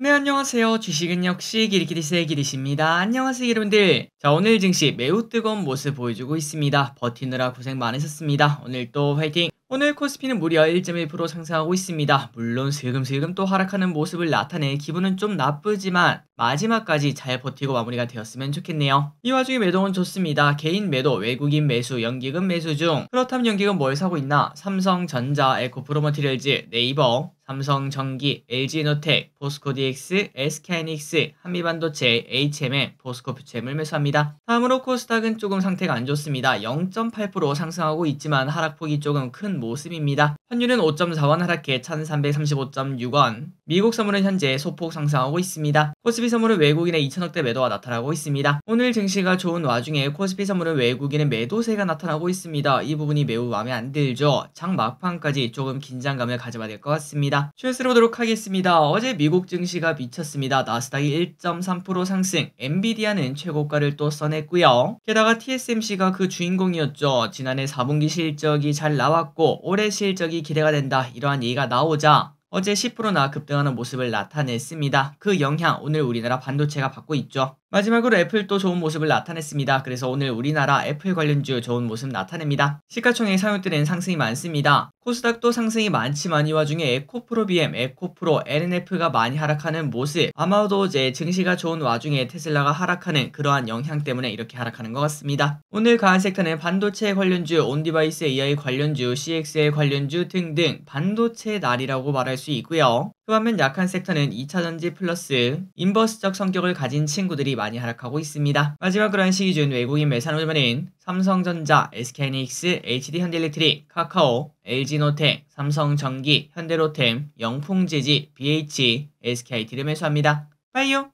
네 안녕하세요 주식은 역시 기리기리세 기리십니다 안녕하세요 여러분들 자 오늘 증시 매우 뜨거운 모습 보여주고 있습니다 버티느라 고생 많으셨습니다 오늘 또 화이팅 오늘 코스피는 무려 1.1% 상승하고 있습니다 물론 슬금슬금 또 하락하는 모습을 나타내 기분은 좀 나쁘지만 마지막까지 잘 버티고 마무리가 되었으면 좋겠네요. 이 와중에 매도는 좋습니다. 개인 매도, 외국인 매수, 연기금 매수 중. 그렇다면 연기금 뭘 사고 있나? 삼성전자, 에코프로머티리얼즈, 네이버, 삼성전기, LG노텍, 포스코디엑스 SK이닉스, 한미반도체, HMM, 포스코퓨체을 매수합니다. 다음으로 코스닥은 조금 상태가 안 좋습니다. 0.8% 상승하고 있지만 하락폭이 조금 큰 모습입니다. 환율은 5.4원 하락해 1335.6원. 미국 선물은 현재 소폭 상승하고 있습니다. 코스피 선물은 외국인의 2천억대 매도가 나타나고 있습니다. 오늘 증시가 좋은 와중에 코스피 선물은 외국인의 매도세가 나타나고 있습니다. 이 부분이 매우 마음에 안 들죠. 장 막판까지 조금 긴장감을 가져봐야 될 것 같습니다. 있습니다. 슛으로 보도록 하겠습니다. 어제 미국 증시가 미쳤습니다. 나스닥이 1.3% 상승, 엔비디아는 최고가를 또 써냈고요. 게다가 TSMC가 그 주인공이었죠. 지난해 4분기 실적이 잘 나왔고 올해 실적이 기대가 된다 이러한 얘기가 나오자 어제 10%나 급등하는 모습을 나타냈습니다. 그 영향 오늘 우리나라 반도체가 받고 있죠. 마지막으로 애플 또 좋은 모습을 나타냈습니다. 그래서 오늘 우리나라 애플 관련주 좋은 모습 나타냅니다. 시가총액 상용들은 상승이 많습니다. 코스닥도 상승이 많지만 이 와중에 에코프로 BM, 에코프로, LNF가 많이 하락하는 모습 아마도 어제 증시가 좋은 와중에 테슬라가 하락하는 그러한 영향 때문에 이렇게 하락하는 것 같습니다. 오늘 강한 섹터는 반도체 관련주, 온디바이스 AI 관련주, CXL 관련주 등등 반도체 날이라고 말할 수 있고요. 그반면 약한 섹터는 2차전지 플러스 인버스적 성격을 가진 친구들이 많이 하락하고 있습니다. 마지막으로 한시 기준 외국인 매산 호만인 삼성전자, s k n 닉스 HD현대일렉트릭, 카카오, LG노텍, 삼성전기, 현대로템, 영풍제지 BH, SKIT를 매수합니다. 빠이요!